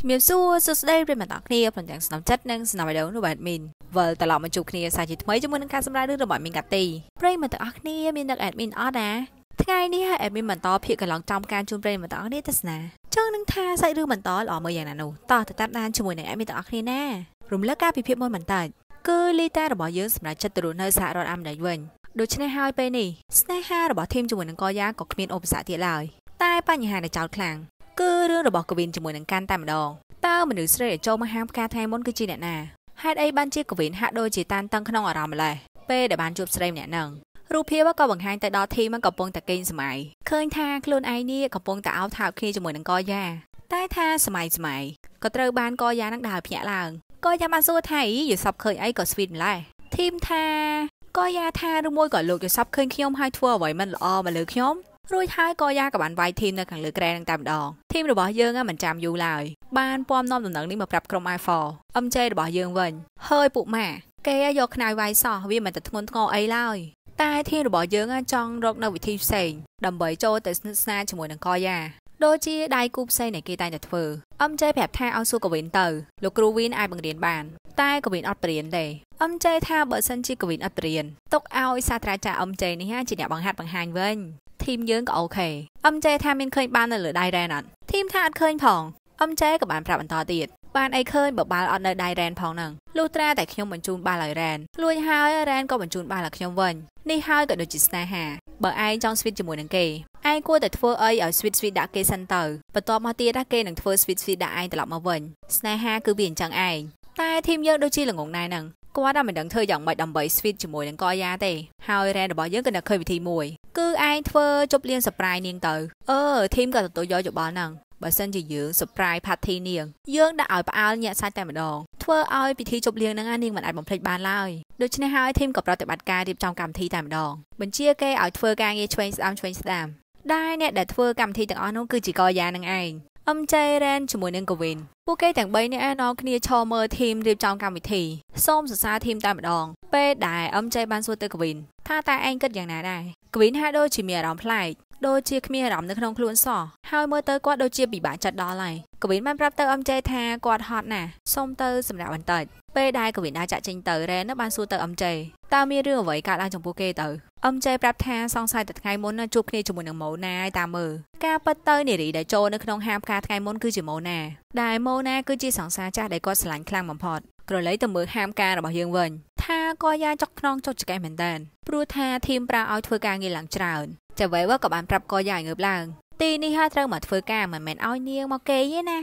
ជំរាបសួរសួស្តីប្រិយមិត្តទាំងគ្នាព្រមទាំងស្នំចិត្តនិងស្នំឲ្យដឹងរបស់ admin វិលត្រឡប់មកជួបគ្នាសាជាថ្មីជាមួយនឹងការសម្ដែងរឿងរបស់ admin កាទីប្រិយមិត្តទាំងអស់គ្នាមានដឹក admin អត់ណាថ្ងៃនេះ admin បន្តភាគកន្លងចំការជូនប្រិយមិត្តទាំងអស់គ្នាទស្សនាចង់នឹងថាសាច់រឿងបន្តល្អមើលយ៉ាងណានោះតោះទៅតាមដានជាមួយនឹង admin ទាំងអស់គ្នាណារំលឹកការពិភាក្សាមុនបន្តិចគឺលីតារបស់យើងសម្រាប់ចិត្តទៅរស់នៅសហរដ្ឋអាមេរិកវិញដូច្នេះហើយពេលនេះស្នេហារបស់ធីមជាមួយនឹងកយ៉ាក៏គ្មានឧបសគ្គទៀតឡើយតែបញ្ហាដែលចោតខ្លាំងគឺរឿងរបស់កវិនជាមួយនឹងកាន់តែម្ដងតើមនុស្សស្រីដែលចូលមកហាងផ្កាថ្ងៃមុនគឺជាអ្នកណាហេតុអីបានជាកវិនហាក់ដូចជាតានតឹងក្នុងអារម្មណ៍ម្ល៉េះពេលដែលបានជួបស្រីម្នាក់ហ្នឹងរូបភាពក៏បង្ហាញទៅដល់ធីមកំពុងតែកេងសម័យឃើញថាខ្លួនឯងនេះកំពុងតែអោបថោកគ្នាជាមួយនឹងកយ៉ាតែថាសម័យសម័យក៏ត្រូវបានកយ៉ានឹងដើរភ្ញាក់ឡើងកយ៉ាបានសួរថាអីយល់សពឃើញអីក៏ស្វីតម្ល៉េះធីមថាកយ៉ាថាឬមួយក៏លោកយល់សពឃើញខ្ញុំហើយធ្វើអ្វីមិនល្អមកលើខ្ញុំរួចហើយក៏យ៉ាក៏បានវាយធីមនៅខាងលើក្រែនឹងតែម្ដងធីមរបស់យើងមិនចាំយូរឡើយបានពំនាំដំណឹងនេះមកប្រាប់ក្រុម i4 MJ របស់យើងវិញហើយពួកម៉ាគេយកខ្នើយវាយសោះវាមិនតែធ្ងន់ធ្ងរអីឡើយតែធានរបស់យើងចង់រកនៅវិធីផ្សេងដើម្បីចូលទៅស្និទ្ធស្នាលជាមួយនឹងកយ៉ាដូចជាដៃគូផ្សេងដែលគេតែងតែធ្វើ MJ ប្រាប់ថាឲ្យសួរកវិនទៅលោកគ្រូវិនអាចបង្រៀនបាន តែកវិនអត់ព្រៀនទេ MJ ថាបើសិនជាកវិនអត់ព្រៀនទុកឲ្យសាស្ត្រាចារ្យ MJ នេះជាអ្នកបង្ហាត់បង្ហាញវិញធីមយើងក៏អូខេ MJ ថាមានឃើញបាននៅលើដៃរ៉ែនអត់ធីមថាអត់ឃើញផង MJ ក៏បានប្រាប់បន្តទៀតបានអីឃើញបើបាល់អត់នៅដៃរ៉ែនផងហ្នឹងលុះត្រាតែខ្ញុំបញ្ជូនបាល់ឲ្យរ៉ែនរួចហើយរ៉ែនក៏បញ្ជូនបាល់ឲ្យខ្ញុំវិញនេះហើយក៏ដូចជាស្នេហាបើឯងចង់ស្វីតជាមួយនឹងគេឯងគួរតែធ្វើអីឲ្យស្វីតស្វីតដាក់គេសិនទៅបន្ទាប់មកទៀតគេនឹងធ្វើស្វីតស្វីតដាក់ឯងត្រឡប់មកវិញស្នេហាគឺវាអញ្ចឹងឯងតែធីមយើងដូចជាល្ងងណែហ្នឹងគាត់តែមិនដឹងធ្វើយ៉ាងម៉េចដើម្បី sweet ជាមួយនឹងកយ៉ាទេហើយរ៉ែរបស់យើងក៏នឹកឃើញវិធីមួយគឺឯងធ្វើជប់លៀង surprise នាងទៅអឺធីមក៏ទទួលយកយោបល់ហ្នឹងបើសិនជាយើង surprise party នាងយើងដាក់ឲ្យផ្អើលញាក់សាច់តែម្ដងធ្វើឲ្យពិធីជប់លៀងហ្នឹងនាងមិនអាចបំភ្លេចបានឡើយដូច្នេះហើយធីមក៏ប្រតិបត្តិការរៀបចំកម្មវិធីតែម្ដងបញ្ជាគេឲ្យធ្វើការងារឆ្វេងស្ដាំឆ្វេងស្ដាំដែរអ្នកដែលធ្វើកម្មវិធីទាំងអស់នោះគឺជាកយ៉ានឹងឯង MJ Ren ជាមួយនឹង Gavin ពួកគេទាំង3នាក់នាំគ្នាឈរមើលធីមរៀបចំកម្មវិធីសូមសរសើរធីមតែម្ដងពេលដែល MJ បានសួរទៅកវិនថាតើឯងគិតយ៉ាងណាដែរកវិនហាក់ដូចជា មានអារម្មណ៍ប្លែកដូចជាគ្មានអារម្មណ៍នៅក្នុងខ្លួនសោះហើយមើលទៅគាត់ដូចជាពិបាកចិត្តដល់ហើយកវិនបានប្រាប់ទៅ MJ ថាគាត់ហត់ណាស់សូមទៅសម្រាប់បន្តិចពេលដែលកវិនដើរចាក់ចេញទៅរ៉េនៅបានសួរទៅ MJ តើមានរឿងអ្វីកើតឡើងចំពោះគេទៅអឹមជ័យប្រាប់ថាសង្ស័យតែថ្ងៃមុនជួបគ្នាជាមួយនឹងម៉ូណាឯតាមើលការពិតទៅនារីដែលចូលនៅក្នុងហាមការថ្ងៃមុនគឺជាម៉ូណាដែលម៉ូណាគឺជាសង្សារចាស់ដែលគាត់ស្រឡាញ់ខ្លាំងបំផុតក្រឡេកទៅមើលហាមការរបស់យើងវិញថាក៏យ៉ាចុកខ្នងចុចចកេះមែនតើព្រោះថាធីមប្រាឲ្យធ្វើការងារឡើងច្រើនចាវ៉េវក៏បានប្រាប់ក៏យ៉ាឲ្យងើបឡើងទីនេះហើយត្រូវមកធ្វើការមិនមែនឲ្យនាងមកគេទេណា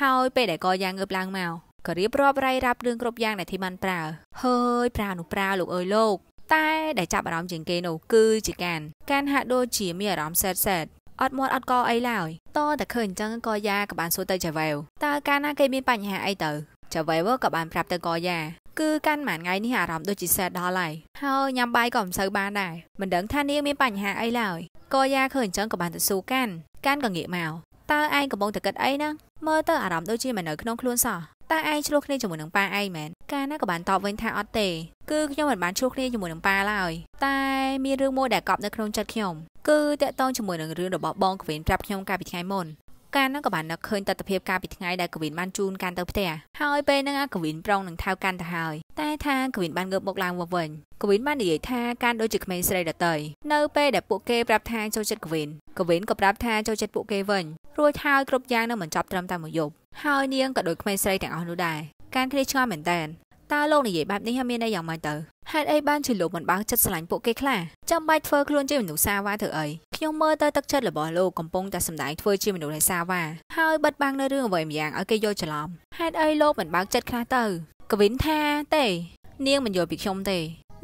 ហើយពេលដែលក៏យ៉ាងើបឡើងមកក៏រៀបរាប់រាយរាប់រឿងគ្រប់យ៉ាងដែលធីមបានប្រើហើយប្រានោះប្រាលោកអើយលោកតែដែលចាប់អារម្មណ៍ជាងគេនោះគឺជាកានកានហាក់ដូចជាមានអារម្មណ៍សែតសែតអត់មាត់អត់កអីឡើយតតែឃើញអញ្ចឹងក៏យ៉ាក៏បានសួរទៅចាវែវតើកាលណាគេមានបញ្ហាអីទៅចាវែវក៏បានប្រាប់ទៅកយ៉ាគឺកាន់មួយថ្ងៃនេះអារម្មណ៍ដូចជាសែតដល់ហើយហើយញ៉ាំបាយក៏មិនសូវបានដែរមិនដឹងថានាងមានបញ្ហាអីឡើយកយ៉ាឃើញអញ្ចឹងក៏បានទៅសួរកាន់កាន់ក៏ងាកមកតើឯងកំពុងតែគិតអីហ្នឹងមើលទៅអារម្មណ៍ដូចជាមិននៅក្នុងខ្លួនសោះតាឯងឆ្លោះគ្នាជាមួយនឹងប៉ាឯងមែនកាលណាក៏បានតបវិញថាអត់ទេគឺខ្ញុំមិនបានឆ្លោះគ្នាជាមួយនឹងប៉ាឡើយតែមានរឿងមួយដែលកប់នៅក្នុងចិត្តខ្ញុំគឺតាក់ទងជាមួយនឹងរឿងរបស់បងក្វេនប្រាប់ខ្ញុំកាលពីថ្ងៃមុនកាលនោះក៏បាននឹកឃើញទស្សនភាពកាលពីថ្ងៃដែលកវិនបានជូនកាន់ទៅផ្ទះហើយពេលហ្នឹងអាកវិនប្រុងនឹងថៅកាន់ទៅហើយតែថាកវិនបានងើបមកឡើងមកវិញកវិនបាននិយាយថាកាន់ដូចជាក្មេងស្រីដតីនៅពេលដែលពួកគេប្រាប់ថាចូលចិត្តកវិនកវិនក៏ប្រាប់ថាចូលចិត្តពួកគេវិញរួចហើយគ្រប់យ៉ាងនឹងបញ្ចប់ត្រឹមតែមួយយប់ហើយនាងក៏ដូចក្មេងស្រីទាំងអស់នោះដែរការគ្នាឆ្ងល់មែនតើតើលោកនិយាយបែបនេះមានន័យយ៉ាងម៉េចទៅហេតុអីបានជាលោកមិនបើកចិត្តស្រឡាញ់ពួកគេខ្លះចាំបាច់ធ្វើខ្លួនជាមនុស្សសាវ៉ាធ្វើអីខ្ញុំមើលទៅទឹកចិត្តរបស់លោកកំពុងតែសម្ដែងធ្វើជាមនុស្សនៃសាវ៉ាហើយបិទបាំងនៅរឿងអ្វីម្យ៉ាងឲ្យគេយល់ច្រឡំហេតុអីលោកមិនបើកចិត្តខ្លះទៅកវិនថាទេ នាងមិនយល់ពីខ្ញុំទេ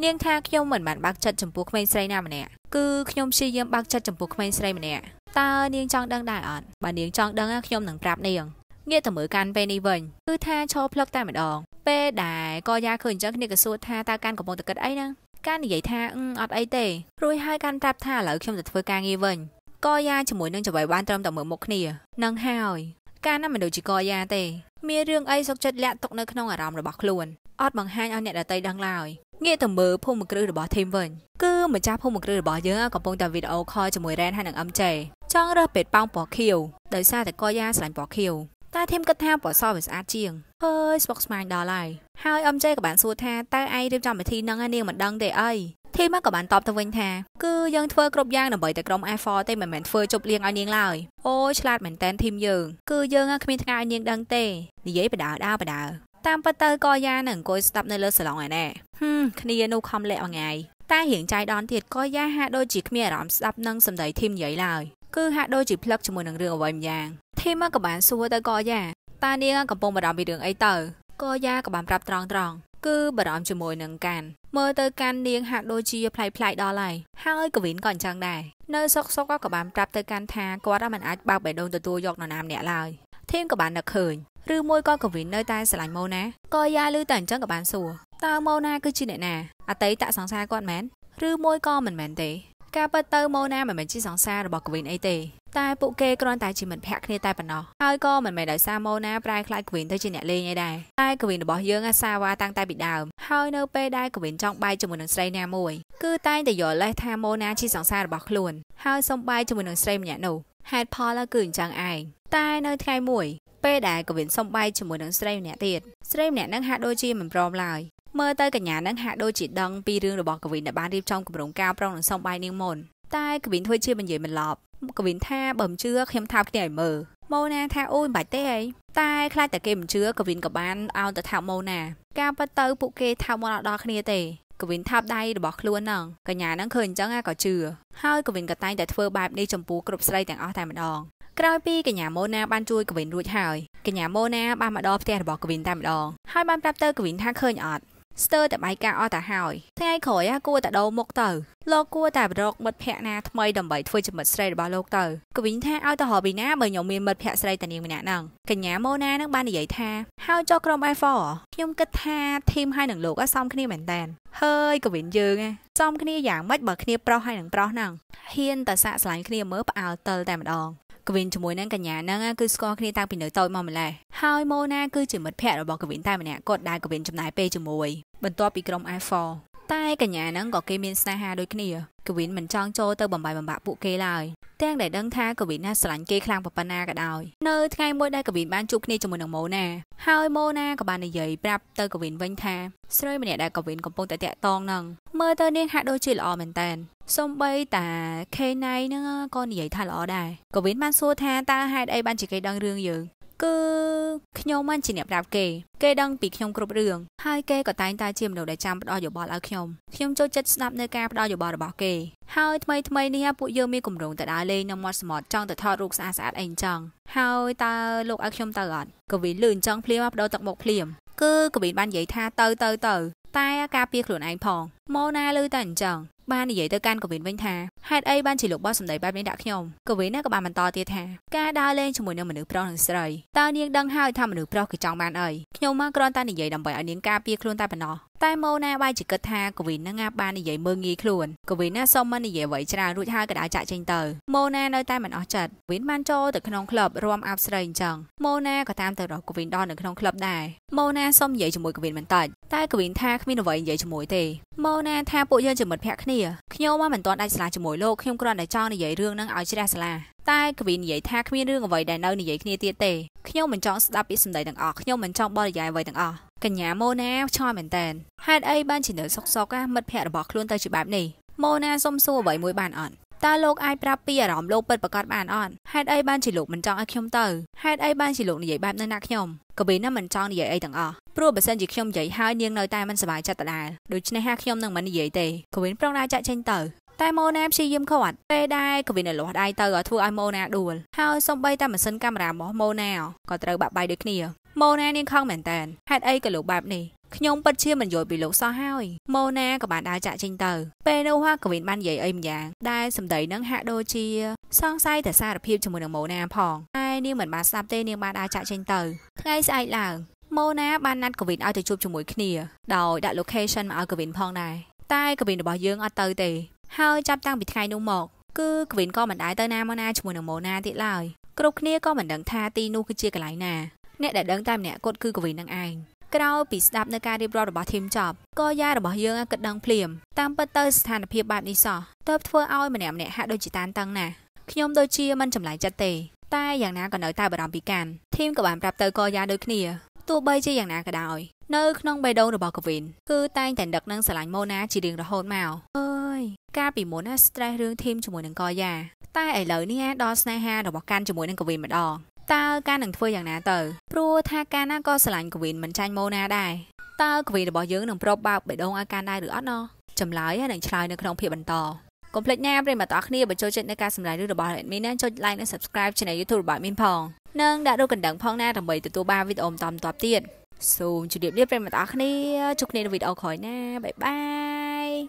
នាងថាខ្ញុំមិនបានបើកចិត្តចំពោះក្មេងស្រីណាម្នាក់គឺខ្ញុំព្យាយាមបើកចិត្តចំពោះក្មេងស្រីម្នាក់តើនាងចង់ដឹងដែរអត់បើនាងចង់ដឹងខ្ញុំនឹងប្រាប់នាងងាកទៅមើលកាន់ពេលនេះវិញគឺថាឈរផ្លឹកតែម្ដងពេលដែរក៏យ៉ាឃើញអញ្ចឹងគ្នាក៏សួរថាតើកាន់កំពុងតកិតអីហ្នឹងកាន់និយាយថាអត់អីទេរួចហើយកាន់ប្រាប់ថាឥឡូវខ្ញុំទៅធ្វើការងារវិញក៏យ៉ាជាមួយនឹងចវៃបានត្រឹមតែមើលមុខគ្នានឹងហើយការណាមិនដូចជាកយ៉ាទេមានរឿងអីសុកចិត្តលាក់ទុកនៅក្នុងអារម្មណ៍របស់ខ្លួនអត់បង្ហាញឲ្យអ្នកដតីដឹងឡើយងាកទៅមើលភូមិគ្រឹះរបស់ធីមវិញគឺម្ចាស់ភូមិគ្រឹះរបស់យើងកំពុងតែវីដេអូខលជាមួយរ៉ែនហើយនឹង MJ ចង់រើសពេទ្យប៉ោងពណ៌ខៀវដោយសារតែកយ៉ាស្រឡាញ់ពណ៌ខៀវតែធីមគិតថាពណ៌សវាស្អាតជាងអើយស្មុគស្មាញដល់ហើយហើយអឹមជេក៏បានសួរថាតើឯងរៀបចំពិធីនឹងឯនាងមិនដឹងទេអីធីមក៏បានតបទៅវិញថាគឺយើងធ្វើគ្រប់យ៉ាងដើម្បីតែក្រុម F4 ទេមិនមែនធ្វើជប់លៀងឲ្យនាងឡើយអូយឆ្លាតមែនតែនធីមយើងគឺយើងគ្មានថ្ងៃឲ្យនាងដឹងទេនិយាយបដាដាបដាតាមពិតទៅក៏យ៉ានឹងអង្គុយស្ដាប់នៅលើសាឡុងឯណែហឹមគ្នានោះខំលាក់អងាយតែរៀងចៃដនទៀតក៏យ៉ាហាក់ដូចជាគ្មានអារម្មណ៍ស្ដាប់នឹងសម្ដីធីមនិយាយឡើយគឺហាក់ដូចជាផ្លឹកជាមួយនឹងរឿងអ្វីម្យ៉ាងធីមក៏បានសួរទៅកោយ៉ាតានាងកំពុងបារម្ភពីរឿងអីទៅកោយ៉ាក៏បានប្រាប់ត្រង់ត្រង់គឺបារម្ភជាមួយនឹងកាន់មើលទៅកាន់នាងហាក់ដូចជាផ្លៃផ្លៃដល់ហើយហើយកវិនក៏អញ្ចឹងដែរនៅសុកសុកក៏បានប្រាប់ទៅកាន់ថាគាត់មិនអាចបើកបេះដូងទទួលយកនរណាម្នាក់ឡើយធីមក៏បាននឹកឃើញឬមួយក៏កវិននៅតែស្រឡាញ់ម៉ូណាក៏យ៉ាលឺតែអញ្ចឹងក៏បានសួរតើម៉ូណាគឺជាអ្នកណាអតីតសង្សារគាត់មែនឬមួយក៏មិនមែនទេការពិតទៅម៉ូណាមិនមែនជាសង្សាររបស់កវីនអីទេតែពួកគេគ្រាន់តែជាមិត្តភក្តិគ្នាតែប៉ុណ្ណោះហើយក៏មិនមែនដោយសារម៉ូណាប្រែខ្លាចកវីនទៅជាអ្នកលេងអីដែរតែកវីនរបស់យើងអាសាវ៉ាតាំងតែពីដើមហើយនៅពេលដែលកវីនចង់បែកជាមួយនឹងស្រីណាមួយ គឺតែងតែយល់លេសថាម៉ូណាជាសង្សាររបស់ខ្លួនហើយសំបែកជាមួយនឹងស្រីម្នាក់នោះហេតុផលគឺអញ្ចឹងឯងតែនៅថ្ងៃមួយពេលដែលកវិនសំបែកជាមួយនឹងស្រីម្នាក់ទៀតស្រីម្នាក់នឹងហាក់ដូចជាមិនព្រមឡើយមើលទៅកញ្ញានឹងហាក់ដូចជាដឹងពីរឿងរបស់កវិនដែលបានរៀបចំគម្រោងការប្រងនឹងសំបាយនាងមុនតែកវិនធ្វើជាបញ្ញិមិនឡប់កវិនថាបើមិនជឿខ្ញុំថាគ្នាឲ្យមើលម៉ូណាថាអូយមិនបាច់ទេហើយតែខ្លាចតែគេមិនជឿកវិនក៏បានអោនទៅថាម៉ូណាការប៉ັດទៅពួកគេថាមកដល់គ្នាទេកវិនថាប់ដៃរបស់ខ្លួនហ្នឹងកញ្ញាហ្នឹងឃើញអញ្ចឹងក៏ជឿហើយកវិនក៏តែងតែធ្វើបែបនេះចំពោះគ្រប់ស្រីទាំងអស់តែម្ដងក្រោយពីកញ្ញាម៉ូណាបានជួយកវិនរួចហើយកញ្ញាម៉ូណាបានមកដល់ផ្ទះរបស់កវិនតែម្ដងហើយបានប្រាប់ទៅកវិនថាឃើញអត់ស្ទើរតែបាយការអស់ទៅហើយថ្ងៃក្រោយគួរតែដោមុខទៅលោកគួរតែប្រកមិត្តភ័ក្ដិណាថ្មីដើម្បីធ្វើជាមិត្តស្រីរបស់លោកទៅគវិញថាឲ្យទៅរកពីណាបើខ្ញុំមានមិត្តភ័ក្ដិស្រីតានាងម្នាក់ហ្នឹងកញ្ញាម៉ូណានឹងបាននិយាយថាហៅចូលក្រុម F4 ខ្ញុំគិតថាធីមហើយនឹងលោកអាចសមគ្នាមែនតើហើយគវិញយើងសមគ្នាយ៉ាងម៉េចបើគ្នាប្រុសហើយនឹងប្រុសហ្នឹងហ៊ានតែសាកស្លាញ់គ្នាមើលផ្អើលតិលតែម្ដងកវិនជាមួយនឹងកញ្ញាហ្នឹងគឺស្គាល់គ្នាតាំងពីនៅតូចមកម្ល៉េះហើយម៉ូណាគឺជាមិត្តភក្តិរបស់កវិនតែម្នាក់គាត់ដែលកវិនចំណាយពេលជាមួយបន្ទាប់ពីក្រុម Alpha តែកញ្ញាហ្នឹងក៏គេមានស្នេហាដូចគ្នាកវិនមិនចង់ចូលទៅបំបាយបំបាក់ពួកគេឡើយទាំងដែលដឹងថាកវិនណាស្រឡាញ់គេខ្លាំងប៉ុណ្ណាក៏ដោយនៅថ្ងៃមួយដែលកវិនបានជួបគ្នាជាមួយនឹងម៉ូណាហើយម៉ូណាក៏បាននិយាយប្រាប់ទៅកវិនវិញថាស្រីម្នាក់ដែលកវិនកំពុងតែតាក់តងនឹងមើលទៅនាងហាក់ដូចជាល្អមែនតើសំបីតាខេណៃនឹងក៏និយាយថាល្អដែរកវិនបានសួរថាតើហេតុអីបានជាគេដឹងរឿងយើងគឺខ្ញុំមិនជាអ្នកប្រាប់គេគេដឹងពីខ្ញុំគ្រប់រឿងហើយគេក៏តែងតែជាមនុស្សដែលចាំផ្ដល់យោបល់ឲ្យខ្ញុំខ្ញុំចូលចិត្តស្ដាប់នៅការផ្ដល់យោបល់របស់គេ ហើយថ្មីថ្មីនេះពួកយើងមានគម្រោងទៅដើរលេងនៅមាត់សមុទ្រចង់ទៅថតរូបស្អាតស្អាតអីអញ្ចឹងហើយតើលោកឲ្យខ្ញុំទៅអត់ កវីលឺអញ្ចឹងភ្លាមមកបដូរទឹកមុខភ្លាម គឺកវីបាននិយាយថាទៅទៅទៅតែការពារខ្លួនឯងផងម៉ូណាលឺតែអញ្ចឹងបាននិយាយទៅកាន់កវិនវិញថាហេតុអីបានជាលោកបោះសម្ដីបែបនេះដាក់ខ្ញុំកវិនណាក៏បានបន្តទៀតថាការដើរលេងជាមួយនឹងមនុស្សប្រុសនិងស្រីតើនាងដឹងហើយថាមនុស្សប្រុសគឺចង់បានអីខ្ញុំមកគ្រាន់តែនិយាយដើម្បីឲ្យនាងការពារខ្លួនតែប៉ុណ្ណោះតែម៉ូណាបាយជាគិតថាកវិននឹងបាននិយាយមើងងាយខ្លួនកវិនណាសុំមិននិយាយអ្វីច្រើនរួចហើយក៏ដើរចាក់ចេញទៅម៉ូណានៅតែមិនអស់ចិត្តវិនបានចូលទៅក្នុងក្លឹបរួមអាប់ស្រីអញ្ចឹងម៉ូណាក៏តាមទៅរកកវិនដល់នៅក្នុងក្លឹបដែរម៉ូណាសុំនិយាយជាមួយកវិនបន្តិចតែកវិនថាគ្មានអ្វីនិយាយជាមួយទេម៉ូណាថាពួកយើងជាមិត្តភក្តិគ្នាគ្នាខ្ញុំមកមិនទាន់ដាច់ស្លាជាមួយលោកខ្ញុំគ្រាន់តែចង់និយាយរឿងហ្នឹងឲ្យជ្រះស្លាតែកវីនិយាយថាគ្មានរឿងអ្វីដែលនៅនិយាយគ្នាទៀតទេខ្ញុំមិនចង់ស្ដាប់ពាក្យសម្ដីទាំងអស់ខ្ញុំមិនចង់បរិយាយអ្វីទាំងអស់កញ្ញាម៉ូណាឆ្ងល់មែនតើហេតុអីបានជានៅសុកសុកមិត្តភ័ក្តិរបស់ខ្លួនទៅជាបែបនេះម៉ូណាសុំសួរអ្វីមួយបានអត់តើលោកអាចប្រាប់ពីអារម្មណ៍លោកពិតប្រាកដបានអត់ហេតុអីបានជាលោកមិនចង់ឲ្យខ្ញុំទៅហេតុអីបានជាលោកនិយាយបែបនឹងណាខ្ញុំកវីណាមិនចង់និយាយអីទាំងអស់ព្រោះបើសិនជាខ្ញុំនិយាយហើយនាងនៅតែមិនសប្បាយចិត្តដដែលដូច្នេះហាខ្ញុំនឹងមិននិយាយទេកវិនប្រុងណាចាក់ចេញទៅតែម៉ូណាព្យាយាមគាត់ពេលដែរកវិនលាស់ដៃទៅក៏ធ្វើឲ្យម៉ូណាដួលហើយសំបីតែម៉ាស៊ីនកាមេរ៉ារបស់ម៉ូណាក៏ត្រូវបាក់បែកដូចគ្នាម៉ូណានាងខឹងមែនតើហេតុអីក៏លោកបែបនេះខ្ញុំពិតជាមិនយល់ពីលោកសោះហើយម៉ូណាក៏បានដើរចាក់ចេញទៅពេលនោះហាកវិនបាននិយាយអីម្យ៉ាងដែលសម្ដីនឹងហាក់ដូចជា សង្ស័យតែសារភាពជាមួយនឹងម៉ូណាផងតែនាងមិនបានស្ដាប់ទេនាងបានដើរចាក់ចេញទៅថ្ងៃស្អែកឡើងម៉ូណាបានណាត់កវិនឲ្យទៅជួបជាមួយគ្នាដោយដាក់ location មកឲ្យកវិនផងដែរតែកវិនរបស់យើងអត់ទៅទេហើយចាប់តាំងពីថ្ងៃនោះមកគឺកវិនក៏មិនដែរទៅណាមកណាជាមួយនឹងម៉ូណាទៀតឡើយគ្រប់គ្នាក៏មិនដឹងថាទីនោះគឺជាកន្លែងណាអ្នកដែលដឹងតែម្នាក់គាត់គឺកវិននឹងឯងក្រោយពីស្ដាប់នៅការរៀបរាប់របស់ធីមចប់ក៏យ៉ារបស់យើងក៏ដឹងភ្លាមតាមពិតទៅស្ថានភាពបែបនេះសោះទើបធ្វើឲ្យម្នាក់ម្នាក់ហាក់ដូចជាតានតឹងណាស់ខ្ញុំដូចជាមិនចម្លែកចិត្តទេតែយ៉ាងណាក៏នៅតែបារម្ភពីកាន់ធីមក៏បានប្រាប់ទៅកយ៉ាដូចគ្នាទោះបីជាយ៉ាងណាក៏ដោយនៅក្នុងបេះដូងរបស់កវិនគឺតែងតែដឹកនឹងស្រឡាញ់ម៉ូណាជារៀងរហូតមកអើយកាលពីមុនណា stress រឿងធីមជាមួយនឹងកយ៉ាតែឥឡូវនេះដល់ស្នេហារបស់កាន់ជាមួយនឹងកវិនម្ដងតើការនឹងធ្វើយ៉ាងណាទៅព្រោះថាកាណាក៏ស្រឡាញ់កវិនមិនចាញ់ម៉ូណាដែរតើកវិនរបស់យើងនឹងប្រອບបើកបេះដូងឲ្យកានដែរឬអត់ណោះចម្លើយនឹងឆ្លើយនៅក្នុងភាពបន្តកុំភ្លេចណាប្រិយមិត្តទាំងអស់គ្នាបើចូលចិត្តនៅការសម្ដែងរឿងរបស់ Admin ណាចុច Like និង Subscribe ឆានែល YouTube របស់ Admin ផងនិងដាក់រូបកណ្ដឹងផងណាដើម្បីទទួលបានវីដេអូបន្តៗទៀតសូមជម្រាបលាប្រិយមិត្តទាំងអស់គ្នាជួបគ្នានៅវីដេអូក្រោយណាបាយបាយ